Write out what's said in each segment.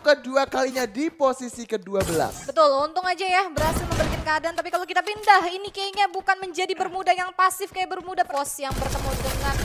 untuk kedua kalinya di posisi ke-12. Betul, untung aja ya berhasil membalikin keadaan. Tapi kalau kita pindah, ini kayaknya bukan menjadi Bermuda yang pasif kayak Bermuda Pos yang bertemu dengan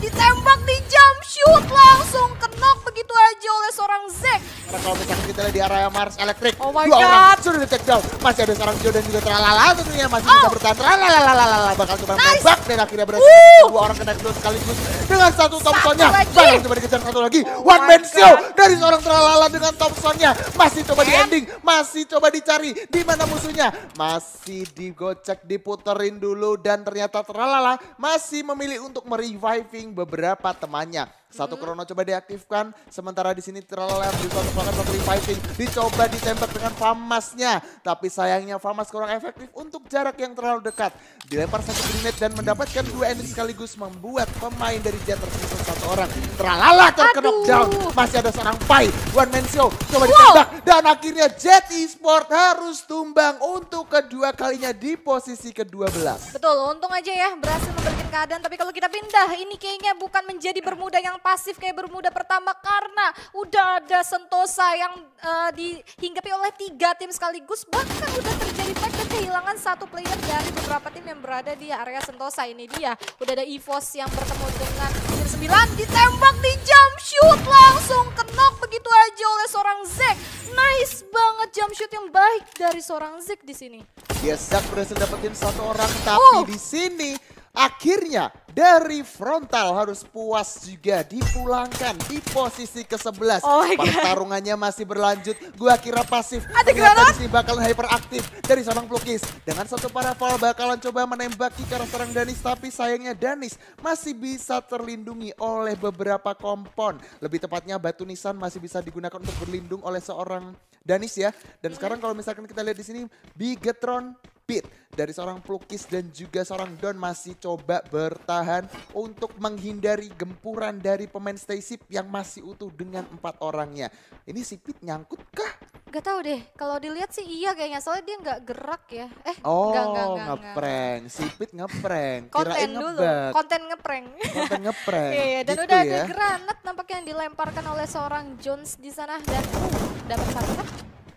9 ditembak di jump shoot langsung kenok begitu aja oleh seorang Zack. Karena kalau misalnya kita lihat di area Mars Electric, oh my dua God. orang sudah di take down. Masih ada seorang Joe dan juga Tralala tentunya masih oh. bisa bertahan. Tralala bakal coba nice. menembak dan akhirnya berhasil uh. dua orang kena kedua sekaligus dengan satu Thompsonnya. Bakal coba dikejar satu lagi. Oh One man God. show dari seorang Tralala dengan Thompsonnya. Masih coba di ending, masih coba dicari di mana musuhnya. Masih digocek, diputerin dulu dan ternyata Tralala masih memilih untuk mereviving beberapa temannya. Satu hmm. krono coba diaktifkan. Sementara di sini terlalu terlelap banget pemberi fighting. Dicoba ditembak dengan Famasnya. Tapi sayangnya Famas kurang efektif untuk jarak yang terlalu dekat. Dilempar satu grenade dan mendapatkan dua energi sekaligus membuat pemain dari Jet tersisa satu orang. Terlala terkena down. Masih ada seorang Pai. One man show. Coba ditembak. Dan akhirnya Jet Esport harus tumbang untuk kedua kalinya di posisi ke-12. Betul, untung aja ya berhasil memberikan keadaan. Tapi kalau kita pindah, ini kayaknya bukan menjadi Bermuda yang pasif kayak Bermuda pertama karena udah ada Sentosa yang uh, dihinggapi oleh tiga tim sekaligus. Bahkan udah terjadi faktor kehilangan satu player dari beberapa tim yang berada di area Sentosa. Ini dia, udah ada Evos yang bertemu dengan Tier 9 ditembak di jump shoot langsung kenok begitu aja oleh seorang Zack. Nice banget jump shoot yang baik dari seorang Zack di sini. yes, Zack berhasil dapetin satu orang oh. tapi oh. di sini Akhirnya dari frontal harus puas juga dipulangkan di posisi ke-11. Oh Pertarungannya masih berlanjut. Gua kira pasif. Ada granat. Di sini bakalan hyperaktif dari seorang pelukis. Dengan satu parafal bakalan coba menembaki ke serang Danis. Tapi sayangnya Danis masih bisa terlindungi oleh beberapa kompon. Lebih tepatnya batu nisan masih bisa digunakan untuk berlindung oleh seorang Danis ya. Dan sekarang kalau misalkan kita lihat di sini Bigetron Beat dari seorang pelukis dan juga seorang Don masih coba bertahan untuk menghindari gempuran dari pemain Sip yang masih utuh dengan empat orangnya. Ini Sipit nyangkut kah? Gak tau deh, kalau dilihat sih iya kayaknya, soalnya dia nggak gerak ya. Eh, oh, gak, gak, gak, ngeprank, gak. sipit ngeprank. konten dulu, konten ngeprank. Konten ngeprank. Iya, yeah, dan gitu udah ya. ada granat nampaknya yang dilemparkan oleh seorang Jones di sana dan uh, dapat satu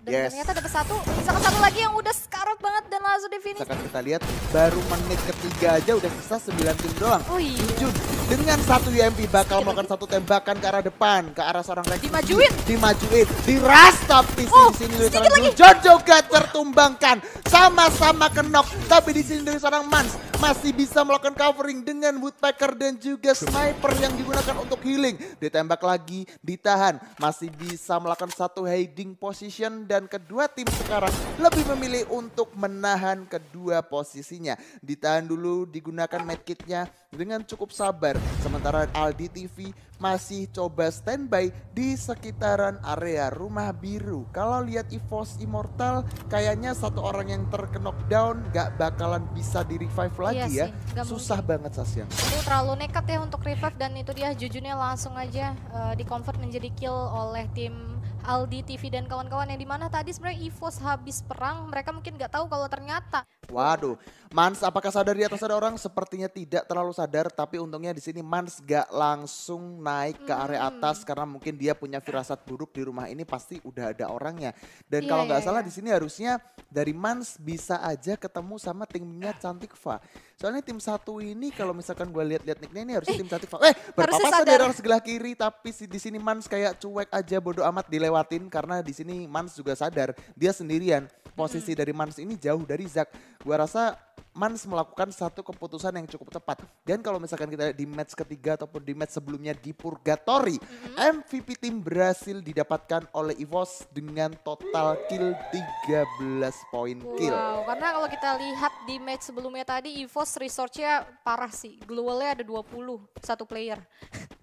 dan yes. ternyata dapat satu, misalkan satu lagi yang udah sekarat banget dan langsung di finish. Sekarang kita lihat, baru menit ketiga aja udah sisa 9 tim doang. Oh iya. dengan satu UMP bakal Sikit melakukan satu tembakan ke arah depan, ke arah seorang lagi. Dimajuin. Dimajuin. Diras tapi oh, di sini dari seorang Jojo gak tertumbangkan. Sama-sama kenok, tapi di sini dari seorang Mans masih bisa melakukan covering dengan Woodpecker dan juga Sniper yang digunakan untuk healing. Ditembak lagi, ditahan. Masih bisa melakukan satu hiding position dan kedua tim sekarang lebih memilih untuk menahan kedua posisinya. Ditahan dulu digunakan medkitnya dengan cukup sabar. Sementara Aldi TV masih coba standby di sekitaran area rumah biru. Kalau lihat EVOS Immortal, kayaknya satu orang yang terkenok down gak bakalan bisa di revive iya lagi iya ya. Sih, Susah mungkin. banget Sasyang. Itu terlalu nekat ya untuk revive dan itu dia jujurnya langsung aja uh, eh, di convert menjadi kill oleh tim Aldi TV dan kawan-kawan yang dimana tadi sebenarnya EVOS habis perang mereka mungkin nggak tahu kalau ternyata. Waduh, Mans apakah sadar di atas ada orang? Sepertinya tidak terlalu sadar tapi untungnya di sini Mans gak langsung naik ke area hmm. atas hmm. karena mungkin dia punya firasat buruk di rumah ini pasti udah ada orangnya. Dan iya, kalau iya, nggak yeah, salah yeah. di sini harusnya dari Mans bisa aja ketemu sama timnya ah. Cantikva. Soalnya tim satu ini kalau misalkan gue lihat-lihat nicknya ini harus eh, tim satu. Eh, berapa dari saudara sebelah kiri tapi si di sini Mans kayak cuek aja bodo amat dilewatin karena di sini Mans juga sadar dia sendirian. Posisi hmm. dari Mans ini jauh dari Zack. Gue rasa Mans melakukan satu keputusan yang cukup tepat. Dan kalau misalkan kita di match ketiga ataupun di match sebelumnya di Purgatory, mm-hmm. MVP tim berhasil didapatkan oleh Evos dengan total kill 13 poin kill. Wow, karena kalau kita lihat di match sebelumnya tadi Evos resource-nya parah sih. Glowelnya ada 20, satu player.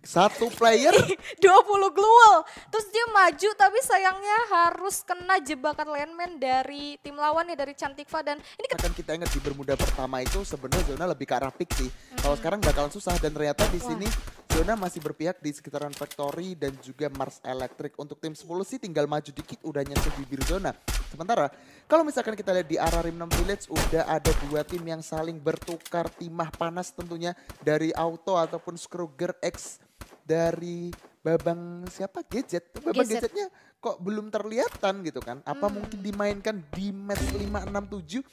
Satu player 20 gluel. Terus dia maju tapi sayangnya harus kena jebakan landman dari tim lawan ya dari Cantikva dan ini kan kita ingat di Bermuda pertama itu sebenarnya zona lebih ke arah pick sih. Hmm. Kalau sekarang bakalan susah dan ternyata di sini zona masih berpihak di sekitaran Factory dan juga Mars Electric. Untuk tim 10 sih tinggal maju dikit udah nyentuh bibir zona. Sementara kalau misalkan kita lihat di arah Rim 6 Village udah ada dua tim yang saling bertukar timah panas tentunya dari Auto ataupun Skruger X dari Babang siapa gadget? Babang gadget. gadgetnya kok belum terlihatan gitu kan? Apa hmm. mungkin dimainkan di match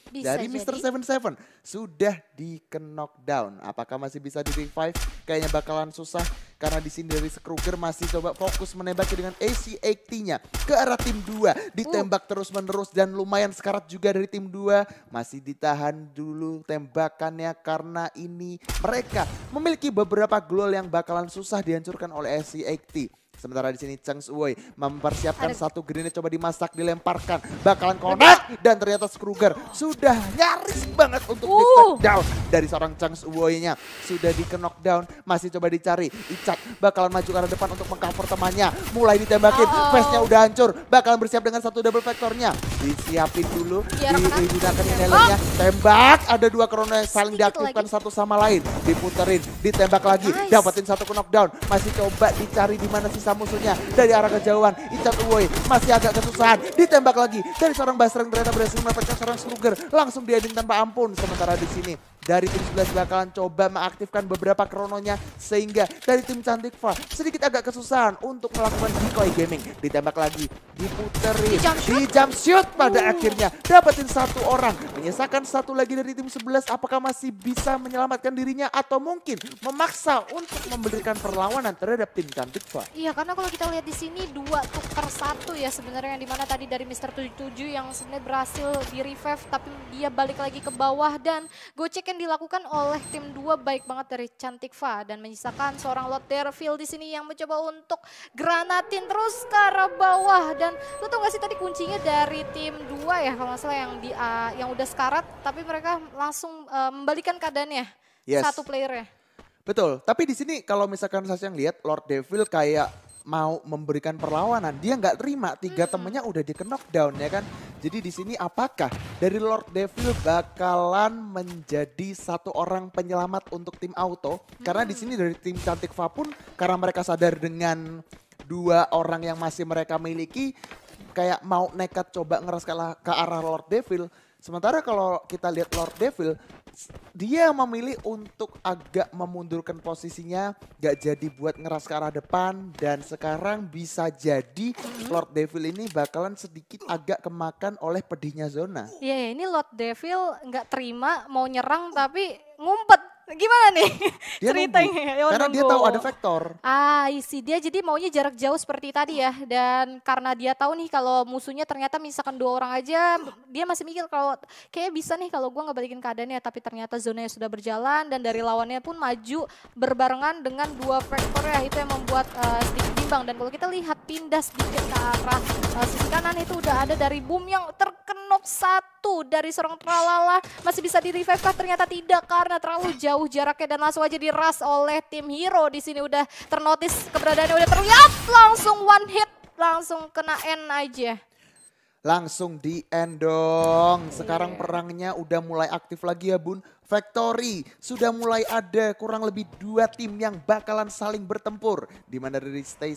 567 bisa dari Mister Seven Seven sudah di knockdown? Apakah masih bisa di revive? Kayaknya bakalan susah karena di sini dari Skruger masih coba fokus menembaki dengan AC-80-nya ke arah tim 2. Ditembak uh. terus-menerus dan lumayan sekarat juga dari tim 2. Masih ditahan dulu tembakannya karena ini mereka memiliki beberapa gol yang bakalan susah dihancurkan oleh AC-80. Sementara di sini Cheng Shui mempersiapkan Aduh. satu grenade coba dimasak, dilemparkan. Bakalan connect dan ternyata Skruger sudah nyaris banget untuk uh. di down dari seorang Cheng Shui-nya. Sudah di down masih coba dicari. Icat bakalan maju ke arah depan untuk mengcover temannya. Mulai ditembakin, oh. oh. face-nya udah hancur. Bakalan bersiap dengan satu double vektornya. Disiapin dulu, ya, digunakan inhalernya. Oh. Tembak, ada dua krono yang saling diaktifkan satu sama lain. Diputerin, ditembak lagi, nice. dapetin satu knockdown. Masih coba dicari di mana sih bisa musuhnya dari arah kejauhan. Ichan Uwoy masih agak kesusahan. Ditembak lagi dari seorang Basreng ternyata berhasil mendapatkan seorang Sluger. Langsung diading tanpa ampun. Sementara di sini dari tim 11 bakalan coba mengaktifkan beberapa krononya sehingga dari tim Cantik Far sedikit agak kesusahan untuk melakukan decoy gaming. Ditembak lagi, diputerin, di jump shoot, shoot pada uh. akhirnya dapetin satu orang. Menyisakan satu lagi dari tim 11 apakah masih bisa menyelamatkan dirinya atau mungkin memaksa untuk memberikan perlawanan terhadap tim Cantik Far. Iya karena kalau kita lihat di sini dua tuker satu ya sebenarnya yang dimana tadi dari Mister 77 yang sebenarnya berhasil di revive tapi dia balik lagi ke bawah dan cekin yang dilakukan oleh tim dua baik banget dari cantik fa dan menyisakan seorang Lord Derfield di sini yang mencoba untuk granatin terus ke arah bawah dan lu tau gak sih tadi kuncinya dari tim dua ya kalau masalah yang di uh, yang udah sekarat tapi mereka langsung uh, membalikan keadaannya yes. satu playernya. Betul, tapi di sini kalau misalkan saya yang lihat Lord Devil kayak mau memberikan perlawanan, dia nggak terima tiga hmm. temennya udah di knockdown ya kan. Jadi di sini apakah dari Lord Devil bakalan menjadi satu orang penyelamat untuk tim auto? Karena di hmm. sini dari tim Cantik Fa pun karena mereka sadar dengan dua orang yang masih mereka miliki kayak mau nekat coba ngeras ke arah Lord Devil Sementara kalau kita lihat Lord Devil, dia memilih untuk agak memundurkan posisinya, gak jadi buat ngeras ke arah depan. Dan sekarang bisa jadi Lord Devil ini bakalan sedikit agak kemakan oleh pedihnya zona. Iya, yeah, ini Lord Devil nggak terima, mau nyerang tapi ngumpet Gimana nih dia ceritanya? Ya, karena nunggu. dia tahu ada vektor. Ah, isi dia jadi maunya jarak jauh seperti tadi ya. Dan karena dia tahu nih kalau musuhnya ternyata misalkan dua orang aja, dia masih mikir kalau kayaknya bisa nih kalau gue nggak balikin keadaannya. Tapi ternyata zonanya sudah berjalan dan dari lawannya pun maju berbarengan dengan dua vektor ya. Itu yang membuat uh, sedikit bimbang. Dan kalau kita lihat pindah sedikit ke arah uh, sisi kanan itu udah ada dari boom yang ter kenop satu dari seorang Tralala. Masih bisa di revive kah? Ternyata tidak karena terlalu jauh jaraknya dan langsung aja diras oleh tim hero. Di sini udah ternotis keberadaannya udah terlihat langsung one hit langsung kena N aja langsung di end dong. Sekarang yeah. perangnya udah mulai aktif lagi ya bun. Factory sudah mulai ada kurang lebih dua tim yang bakalan saling bertempur. Dimana dari Stay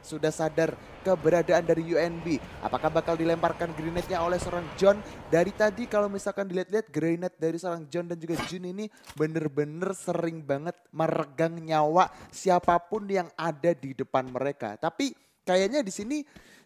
sudah sadar keberadaan dari UNB. Apakah bakal dilemparkan grenade-nya oleh seorang John? Dari tadi kalau misalkan dilihat-lihat grenade dari seorang John dan juga Jun ini bener-bener sering banget meregang nyawa siapapun yang ada di depan mereka. Tapi kayaknya di sini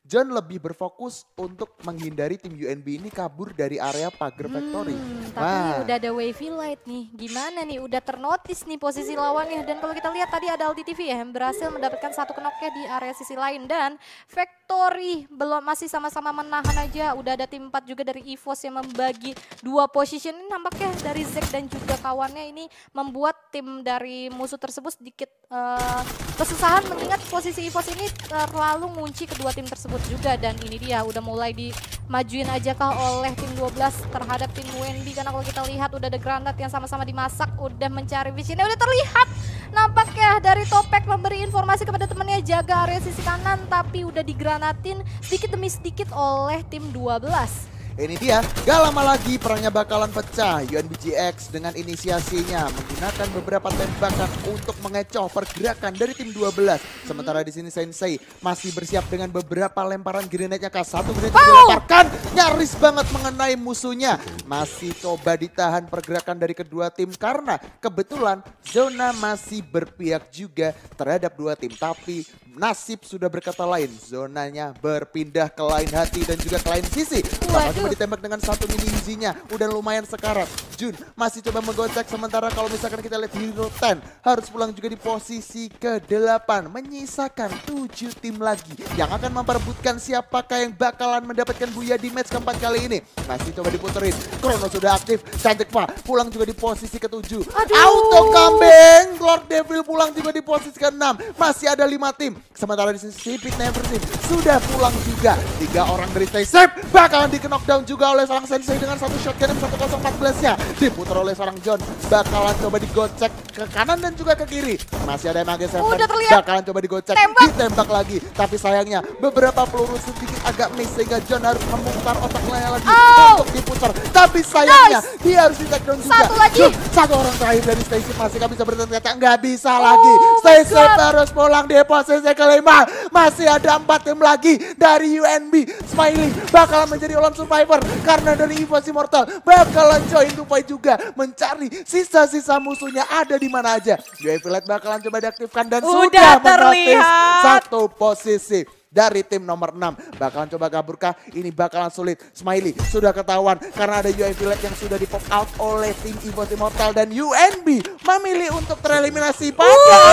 John lebih berfokus untuk menghindari tim UNB ini kabur dari area pagar hmm, factory. Tapi Wah. udah ada wavy light nih. Gimana nih? Udah ternotis nih posisi lawannya. Dan kalau kita lihat tadi ada Aldi TV ya yang berhasil mendapatkan satu kenoknya di area sisi lain. Dan Factory belum masih sama-sama menahan aja. Udah ada tim 4 juga dari EVOS yang membagi dua position. Ini nampaknya dari Zack dan juga kawannya ini membuat tim dari musuh tersebut sedikit uh, kesusahan mengingat posisi EVOS ini terlalu ngunci kedua tim tersebut juga dan ini dia udah mulai dimajuin aja kah oleh tim 12 terhadap tim Wendy karena kalau kita lihat udah ada granat yang sama-sama dimasak udah mencari visinya udah terlihat nampaknya dari Topek memberi informasi kepada temannya jaga area sisi kanan tapi udah digranatin sedikit demi sedikit oleh tim 12 ini dia, gak lama lagi perangnya bakalan pecah. UNBGX dengan inisiasinya menggunakan beberapa tembakan untuk mengecoh pergerakan dari tim 12. Sementara di sini Sensei masih bersiap dengan beberapa lemparan grenade-nya ke satu grenade oh. dilemparkan nyaris banget mengenai musuhnya. Masih coba ditahan pergerakan dari kedua tim karena kebetulan zona masih berpihak juga terhadap dua tim. Tapi nasib sudah berkata lain, zonanya berpindah ke lain hati dan juga ke lain sisi. Waduh cuma ditembak dengan satu mini easy Udah lumayan sekarat. Jun masih coba menggocek sementara kalau misalkan kita lihat Hero 10 harus pulang juga di posisi ke-8. Menyisakan 7 tim lagi yang akan memperebutkan siapakah yang bakalan mendapatkan Buya di match keempat kali ini. Masih coba diputerin. Krono sudah aktif. Cantik Pak pulang juga di posisi ke-7. Auto kambing. Lord Devil pulang juga di posisi ke-6. Masih ada 5 tim. Sementara di sini Sipit Never Team sudah pulang juga. Tiga orang dari Stay Safe bakalan di knockdown down juga oleh seorang Sensei dengan satu shot cannon 1014-nya. Diputar oleh seorang John. Bakalan coba digocek ke kanan dan juga ke kiri. Masih ada Mage Seven. Udah terlihat. Bakalan coba digocek. Tembak. Ditembak lagi. Tapi sayangnya beberapa peluru sedikit agak miss sehingga John harus memutar otak lagi oh. untuk diputar. Tapi sayangnya nice. dia harus di juga. Satu lagi. John, satu orang terakhir dari Stacy masih gak bisa berternyata. Nggak bisa oh lagi. Stacy terus pulang di posisi kelima. Masih ada empat tim lagi dari UNB. Smiley bakal menjadi ulang survival Survivor karena dari invasi Mortal bakalan join Tupai juga mencari sisa-sisa musuhnya ada di mana aja. UAV Light bakalan coba diaktifkan dan Udah sudah terlihat satu posisi dari tim nomor 6. Bakalan coba kaburkah? Ini bakalan sulit. Smiley sudah ketahuan karena ada UAV Light yang sudah di pop out oleh tim Evo Immortal dan UNB memilih untuk tereliminasi pada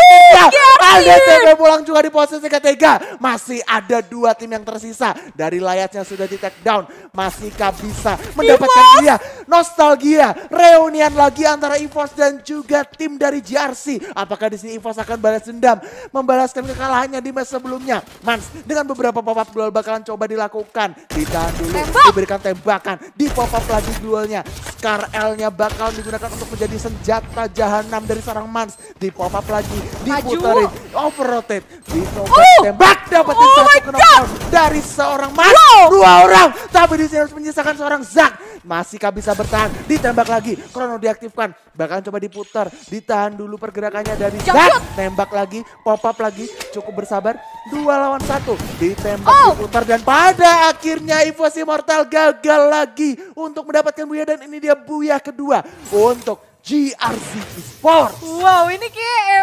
Alda CB pulang juga di posisi ketiga. Masih ada dua tim yang tersisa. Dari layaknya sudah di take down. Masihkah bisa mendapatkan Evos. dia? Nostalgia, reunian lagi antara Evos dan juga tim dari JRC. Apakah di sini Evos akan balas dendam? Membalaskan kekalahannya di match sebelumnya. Mans dengan beberapa pop-up duel bakalan coba dilakukan. Ditahan dulu, Tembak. diberikan tembakan. Di pop-up lagi duelnya. Scar L-nya bakal digunakan untuk menjadi senjata jahanam dari seorang Mans. Di pop-up lagi, di diputarin. over rotate Bino oh. tembak dapat oh satu knockdown dari seorang Mas wow. dua orang tapi di sini harus menyisakan seorang Zack kah bisa bertahan ditembak lagi Krono diaktifkan bahkan coba diputar ditahan dulu pergerakannya dari Zack tembak lagi pop up lagi cukup bersabar dua lawan satu ditembak oh. diputar dan pada akhirnya Evos Immortal gagal lagi untuk mendapatkan Buya dan ini dia Buya kedua untuk GRC Esports. Wow, ini kayak